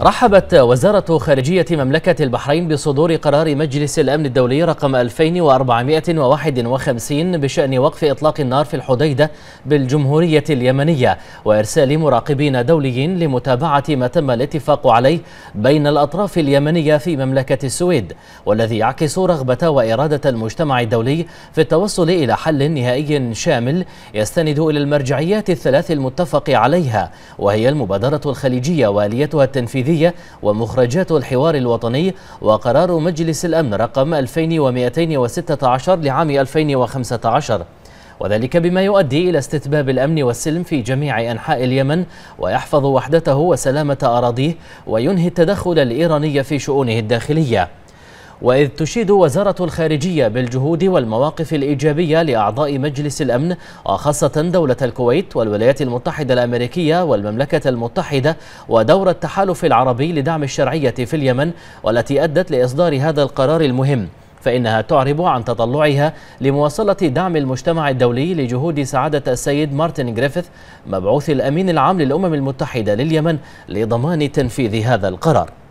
رحبت وزارة خارجية مملكة البحرين بصدور قرار مجلس الأمن الدولي رقم 2451 بشأن وقف إطلاق النار في الحديدة بالجمهورية اليمنية وإرسال مراقبين دوليين لمتابعة ما تم الاتفاق عليه بين الأطراف اليمنية في مملكة السويد والذي يعكس رغبة وإرادة المجتمع الدولي في التوصل إلى حل نهائي شامل يستند إلى المرجعيات الثلاث المتفق عليها وهي المبادرة الخليجية وآليتها التنفيذية التنفيذية ومخرجات الحوار الوطني وقرار مجلس الأمن رقم 2216 لعام 2015 وذلك بما يؤدي إلى استتباب الأمن والسلم في جميع أنحاء اليمن ويحفظ وحدته وسلامة أراضيه وينهي التدخل الإيراني في شؤونه الداخلية وإذ تشيد وزارة الخارجية بالجهود والمواقف الإيجابية لأعضاء مجلس الأمن وخاصة دولة الكويت والولايات المتحدة الأمريكية والمملكة المتحدة ودور التحالف العربي لدعم الشرعية في اليمن والتي أدت لإصدار هذا القرار المهم فإنها تعرب عن تطلعها لمواصلة دعم المجتمع الدولي لجهود سعادة السيد مارتن جريفيث مبعوث الأمين العام للأمم المتحدة لليمن لضمان تنفيذ هذا القرار